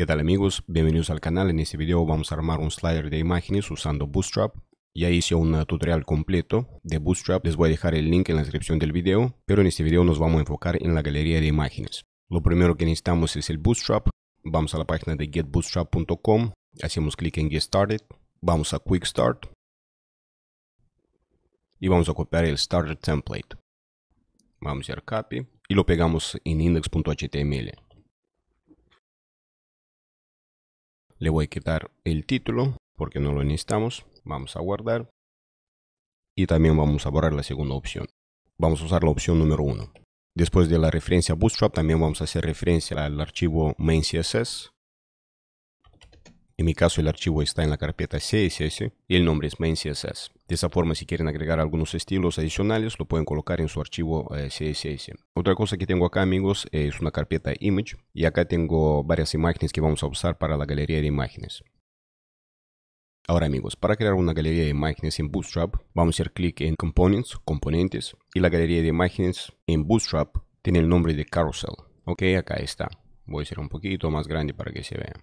¿Qué tal amigos? Bienvenidos al canal. En este video vamos a armar un slider de imágenes usando Bootstrap. Ya hice un tutorial completo de Bootstrap, les voy a dejar el link en la descripción del video, pero en este video nos vamos a enfocar en la galería de imágenes. Lo primero que necesitamos es el Bootstrap. Vamos a la página de getbootstrap.com, hacemos clic en Get Started, vamos a Quick Start y vamos a copiar el Starter Template. Vamos a hacer copy y lo pegamos en index.html. Le voy a quitar el título porque no lo necesitamos. Vamos a guardar. Y también vamos a borrar la segunda opción. Vamos a usar la opción número 1. Después de la referencia Bootstrap, también vamos a hacer referencia al archivo main.css en mi caso, el archivo está en la carpeta CSS y el nombre es main.css. De esa forma, si quieren agregar algunos estilos adicionales, lo pueden colocar en su archivo eh, CSS. Otra cosa que tengo acá, amigos, eh, es una carpeta image y acá tengo varias imágenes que vamos a usar para la galería de imágenes. Ahora amigos, para crear una galería de imágenes en Bootstrap, vamos a hacer clic en Components, Componentes, y la galería de imágenes en Bootstrap tiene el nombre de Carousel. Ok, acá está. Voy a hacer un poquito más grande para que se vea.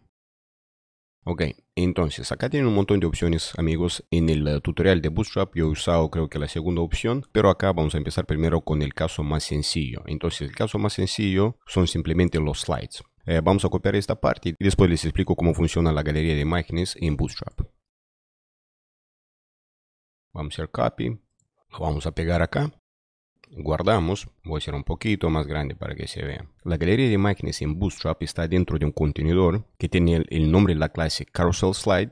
Ok, entonces acá tienen un montón de opciones amigos. En el eh, tutorial de Bootstrap yo he usado creo que la segunda opción, pero acá vamos a empezar primero con el caso más sencillo. Entonces el caso más sencillo son simplemente los slides. Eh, vamos a copiar esta parte y después les explico cómo funciona la galería de imágenes en Bootstrap. Vamos a hacer copy, vamos a pegar acá Guardamos, voy a hacer un poquito más grande para que se vea. La galería de imágenes en Bootstrap está dentro de un contenedor que tiene el nombre de la clase Carousel Slide,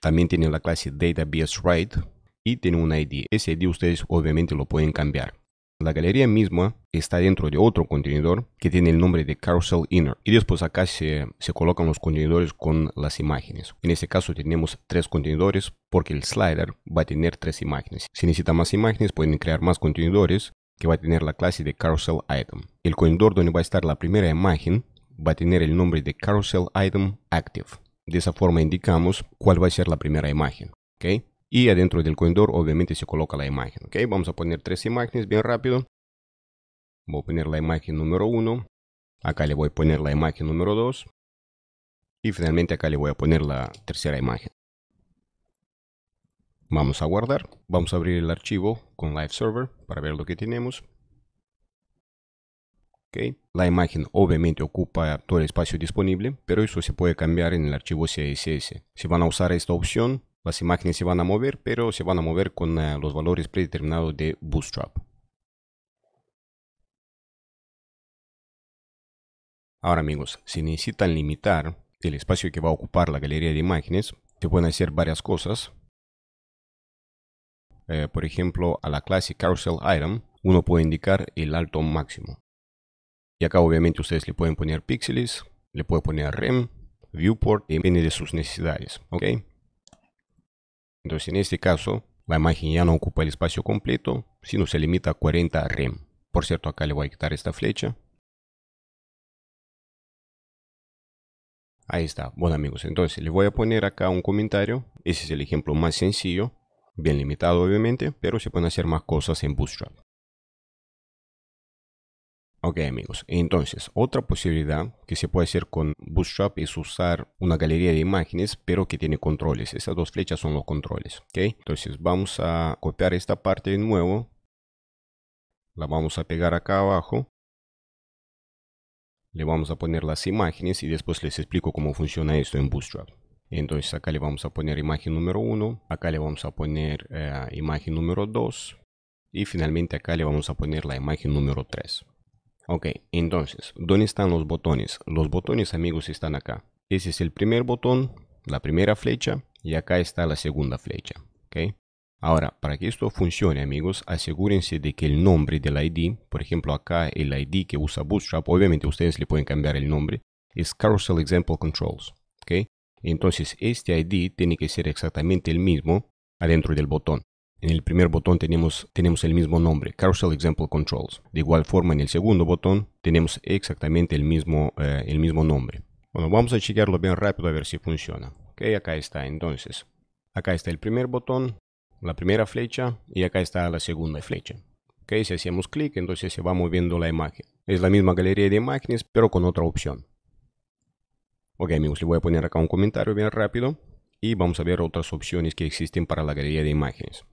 también tiene la clase Database Write y tiene un ID. Ese ID ustedes obviamente lo pueden cambiar. La galería misma está dentro de otro contenedor que tiene el nombre de Carousel Inner. Y después acá se, se, colocan los contenedores con las imágenes. En este caso tenemos tres contenedores porque el slider va a tener tres imágenes. Si necesita más imágenes pueden crear más contenedores que va a tener la clase de carousel item. El coindor donde va a estar la primera imagen va a tener el nombre de carousel item active. De esa forma indicamos cuál va a ser la primera imagen. Y adentro del coindor obviamente se coloca la imagen. Vamos a poner tres imágenes bien rápido. Voy a poner la imagen número 1. Acá le voy a poner la imagen número 2. Y finalmente acá le voy a poner la tercera imagen. Vamos a guardar. Vamos a abrir el archivo con Live Server para ver lo que tenemos. Okay. La imagen obviamente ocupa todo el espacio disponible, pero eso se puede cambiar en el archivo CSS. Si van a usar esta opción, las imágenes se van a mover, pero se van a mover con eh, los valores predeterminados de Bootstrap. Ahora amigos, si necesitan limitar el espacio que va a ocupar la galería de imágenes, se pueden hacer varias cosas. Eh, por ejemplo, a la clase carousel item, uno puede indicar el alto máximo. Y acá obviamente ustedes le pueden poner píxeles, le puede poner rem, viewport, depende de sus necesidades, ¿ok? Entonces en este caso, la imagen ya no ocupa el espacio completo, sino se limita a 40 rem. Por cierto, acá le voy a quitar esta flecha. Ahí está. Bueno amigos, entonces le voy a poner acá un comentario. Ese es el ejemplo más sencillo bien limitado obviamente, pero se pueden hacer más cosas en Bootstrap. Ok amigos, entonces otra posibilidad que se puede hacer con Bootstrap es usar una galería de imágenes pero que tiene controles. Esas dos flechas son los controles. ok Entonces vamos a copiar esta parte de nuevo. La vamos a pegar acá abajo. Le vamos a poner las imágenes y después les explico cómo funciona esto en Bootstrap. Entonces acá le vamos a poner imagen número 1, acá le vamos a poner eh, imagen número 2 y finalmente acá le vamos a poner la imagen número 3. Ok, entonces, ¿dónde están los botones? Los botones, amigos, están acá. Ese es el primer botón, la primera flecha y acá está la segunda flecha. Okay. Ahora, para que esto funcione, amigos, asegúrense de que el nombre del ID, por ejemplo, acá el ID que usa Bootstrap, obviamente ustedes le pueden cambiar el nombre, es Carousel Example Controls. ¿okay? Entonces este ID tiene que ser exactamente el mismo adentro del botón. En el primer botón tenemos, el mismo nombre, Carousel Example Controls. De igual forma en el segundo botón tenemos exactamente el mismo, eh, el mismo nombre. Bueno, vamos a chequearlo bien rápido a ver si funciona. Ok, acá está entonces. Acá está el primer botón, la primera flecha y acá está la segunda flecha. Ok, si hacemos clic entonces se va moviendo la imagen. Es la misma galería de imágenes pero con otra opción. Ok amigos, le voy a poner acá un comentario bien rápido y vamos a ver otras opciones que existen para la galería de imágenes.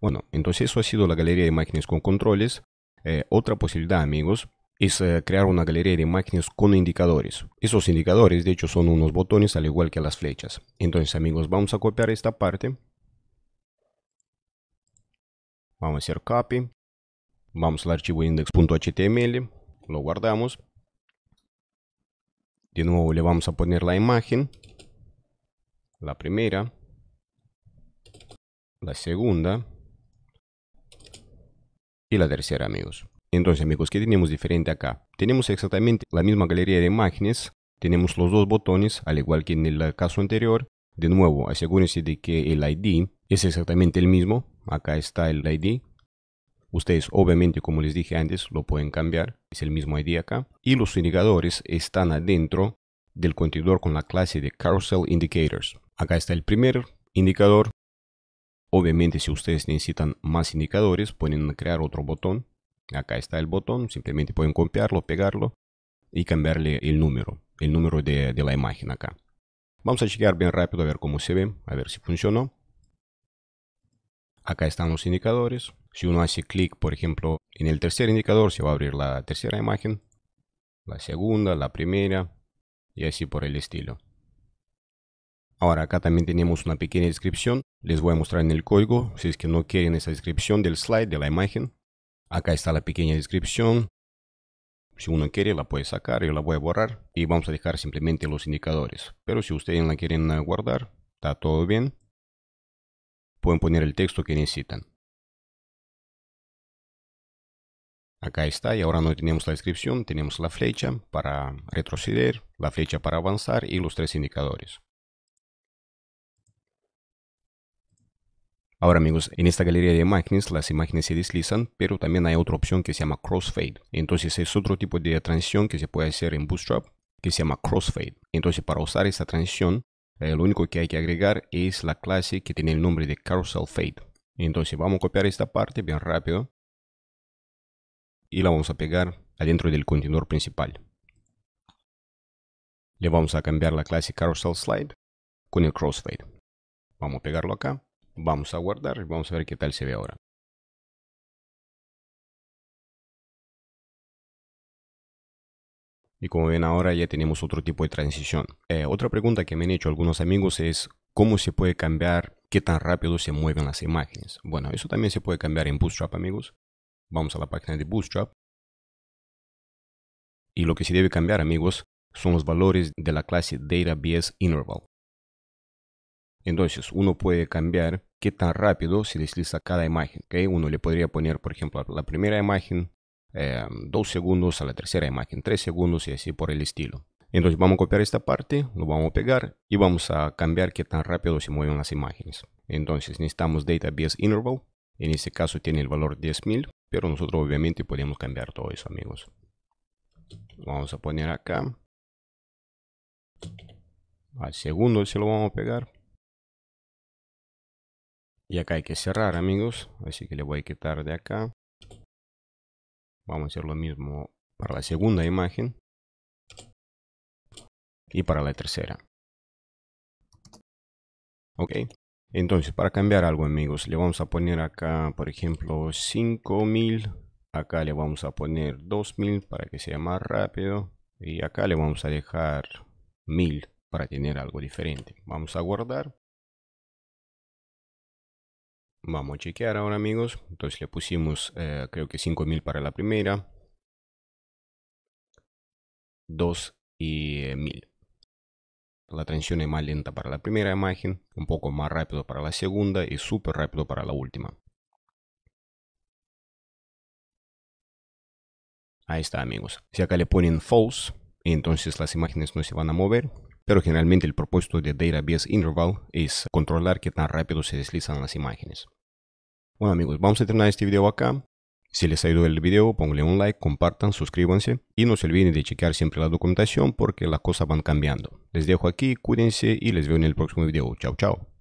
Bueno, entonces eso ha sido la galería de imágenes con controles. Eh, otra posibilidad amigos es eh, crear una galería de imágenes con indicadores. Esos indicadores de hecho son unos botones al igual que las flechas. Entonces amigos, vamos a copiar esta parte. Vamos a hacer copy. Vamos al archivo index.html. Lo guardamos. De nuevo le vamos a poner la imagen. La primera. La segunda. Y la tercera, amigos. Entonces, amigos, ¿qué tenemos diferente acá? Tenemos exactamente la misma galería de imágenes. Tenemos los dos botones, al igual que en el caso anterior. De nuevo, asegúrense de que el ID es exactamente el mismo. Acá está el ID, Ustedes obviamente, como les dije antes, lo pueden cambiar. Es el mismo ID acá. Y los indicadores están adentro del contenedor con la clase de Carousel Indicators. Acá está el primer indicador. Obviamente, si ustedes necesitan más indicadores, pueden crear otro botón. Acá está el botón. Simplemente pueden copiarlo, pegarlo y cambiarle el número. El número de, la imagen acá. Vamos a chequear bien rápido a ver cómo se ve, a ver si funcionó. Acá están los indicadores. Si uno hace clic, por ejemplo, en el tercer indicador, se va a abrir la tercera imagen, la segunda, la primera, y así por el estilo. Ahora acá también tenemos una pequeña descripción. Les voy a mostrar en el código, si es que no quieren esa descripción del slide, de la imagen. Acá está la pequeña descripción. Si uno quiere la puede sacar, yo la voy a borrar y vamos a dejar simplemente los indicadores. Pero si ustedes la quieren guardar, está todo bien. Pueden poner el texto que necesitan. Acá está, y ahora no tenemos la descripción, tenemos la flecha para retroceder, la flecha para avanzar y los tres indicadores. Ahora amigos, en esta galería de imágenes las imágenes se deslizan, pero también hay otra opción que se llama crossfade. Entonces es otro tipo de transición que se puede hacer en Bootstrap que se llama crossfade. Entonces para usar esta transición el eh, único que hay que agregar es la clase que tiene el nombre de carousel fade. Entonces vamos a copiar esta parte bien rápido y la vamos a pegar adentro del contenedor principal. Le vamos a cambiar la clase carousel slide con el crossfade. Vamos a pegarlo acá, vamos a guardar y vamos a ver qué tal se ve ahora. Y como ven ahora ya tenemos otro tipo de transición. Eh, otra pregunta que me han hecho algunos amigos es cómo se puede cambiar qué tan rápido se mueven las imágenes. Bueno, eso también se puede cambiar en Bootstrap, amigos. Vamos a la página de Bootstrap. Y lo que se debe cambiar, amigos, son los valores de la clase DataBS Interval. Entonces, uno puede cambiar qué tan rápido se desliza cada imagen. Uno le podría poner, por ejemplo, la primera imagen, Em, dos 2 segundos, a la tercera imagen 3 segundos y así por el estilo. Entonces vamos a copiar esta parte, lo vamos a pegar y vamos a cambiar qué tan rápido se mueven las imágenes. Entonces necesitamos database interval, en este caso tiene el valor 10.000, pero nosotros obviamente podemos cambiar todo eso amigos. Vamos a poner acá, al segundo se lo vamos a pegar. Y acá hay que cerrar amigos, así que le voy a quitar de acá. Vamos a hacer lo mismo para la segunda imagen y para la tercera. Ok, entonces para cambiar algo amigos, le vamos a poner acá por ejemplo 5000, acá le vamos a poner 2000 para que sea más rápido y acá le vamos a dejar 1000 para tener algo diferente. Vamos a guardar Vamos a chequear ahora amigos. Entonces le pusimos eh, creo que 5000 para la primera. 2 y eh, mil. La transición es más lenta para la primera imagen, un poco más rápido para la segunda y súper rápido para la última. Ahí está amigos. Si acá le ponen false, entonces las imágenes no se van a mover pero generalmente el propósito de Database Interval es controlar qué tan rápido se deslizan las imágenes. Bueno amigos, vamos a terminar este video acá. Si les ha ayudado el video, pónganle un like, compartan, suscríbanse y no se olviden de chequear siempre la documentación porque las cosas van cambiando. Les dejo aquí, cuídense y les veo en el próximo video. Chao, chao.